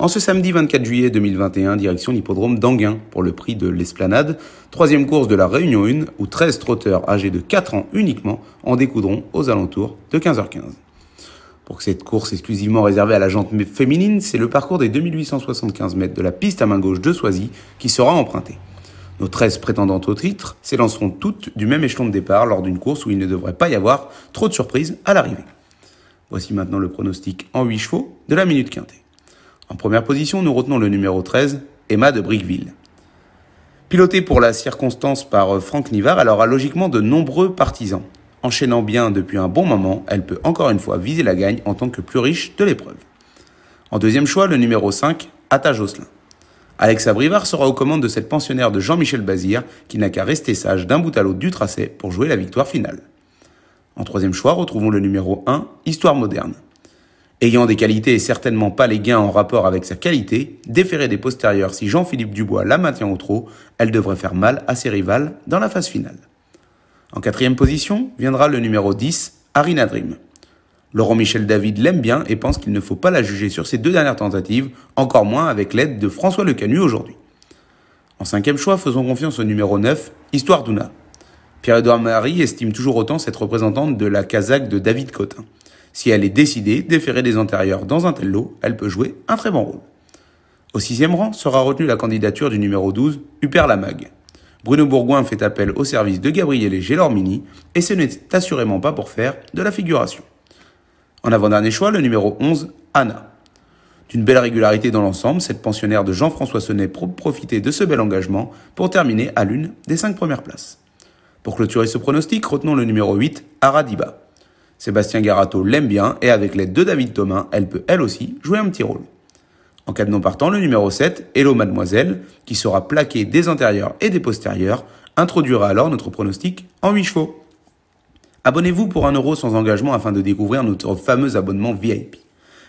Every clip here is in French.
En ce samedi 24 juillet 2021, direction l'hippodrome d'Anguin pour le prix de l'Esplanade, troisième course de la Réunion 1 où 13 trotteurs âgés de 4 ans uniquement en découdront aux alentours de 15h15. Pour cette course exclusivement réservée à la jante féminine, c'est le parcours des 2875 mètres de la piste à main gauche de Soisy qui sera emprunté. Nos 13 prétendantes au titre s'élanceront toutes du même échelon de départ lors d'une course où il ne devrait pas y avoir trop de surprises à l'arrivée. Voici maintenant le pronostic en 8 chevaux de la minute quintée. En première position, nous retenons le numéro 13, Emma de Briqueville. Pilotée pour la circonstance par euh, Franck Nivard, elle aura logiquement de nombreux partisans. Enchaînant bien depuis un bon moment, elle peut encore une fois viser la gagne en tant que plus riche de l'épreuve. En deuxième choix, le numéro 5, Atta Josselin. Alexa Brivard sera aux commandes de cette pensionnaire de Jean-Michel Bazir qui n'a qu'à rester sage d'un bout à l'autre du tracé pour jouer la victoire finale. En troisième choix, retrouvons le numéro 1, Histoire moderne ayant des qualités et certainement pas les gains en rapport avec sa qualité, déférer des postérieurs si Jean-Philippe Dubois la maintient au trop, elle devrait faire mal à ses rivales dans la phase finale. En quatrième position viendra le numéro 10, Arina Dream. Laurent Michel David l'aime bien et pense qu'il ne faut pas la juger sur ses deux dernières tentatives, encore moins avec l'aide de François Lecanu aujourd'hui. En cinquième choix, faisons confiance au numéro 9, Histoire d'Una. Pierre-Edouard Marie estime toujours autant cette représentante de la Kazakh de David Cotin. Si elle est décidée, d'efférer des antérieurs dans un tel lot, elle peut jouer un très bon rôle. Au sixième rang sera retenue la candidature du numéro 12, Hubert Lamague. Bruno Bourgoin fait appel au service de Gabriel et Gélormini, et ce n'est assurément pas pour faire de la figuration. En avant-dernier choix, le numéro 11, Anna. D'une belle régularité dans l'ensemble, cette pensionnaire de Jean-François Sonnet profitait de ce bel engagement pour terminer à l'une des cinq premières places. Pour clôturer ce pronostic, retenons le numéro 8, Aradiba. Sébastien Garato l'aime bien et avec l'aide de David Thomas, elle peut elle aussi jouer un petit rôle. En cas de non partant, le numéro 7, Hello Mademoiselle, qui sera plaqué des antérieurs et des postérieurs, introduira alors notre pronostic en 8 chevaux. Abonnez-vous pour 1 euro sans engagement afin de découvrir notre fameux abonnement VIP.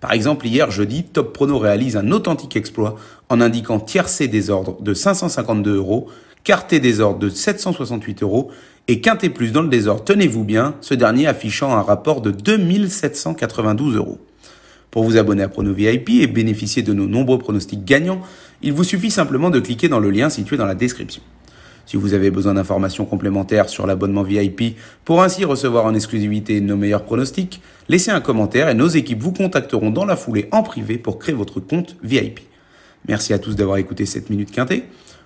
Par exemple, hier jeudi, Top Prono réalise un authentique exploit en indiquant tiercé des ordres de 552 euros des désordre de 768 euros et Quintet Plus dans le désordre, tenez-vous bien, ce dernier affichant un rapport de 2792 euros. Pour vous abonner à PronoVIP VIP et bénéficier de nos nombreux pronostics gagnants, il vous suffit simplement de cliquer dans le lien situé dans la description. Si vous avez besoin d'informations complémentaires sur l'abonnement VIP pour ainsi recevoir en exclusivité nos meilleurs pronostics, laissez un commentaire et nos équipes vous contacteront dans la foulée en privé pour créer votre compte VIP. Merci à tous d'avoir écouté cette minute quintée.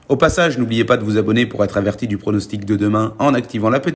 Au passage, n'oubliez pas de vous abonner pour être averti du pronostic de demain en activant la petite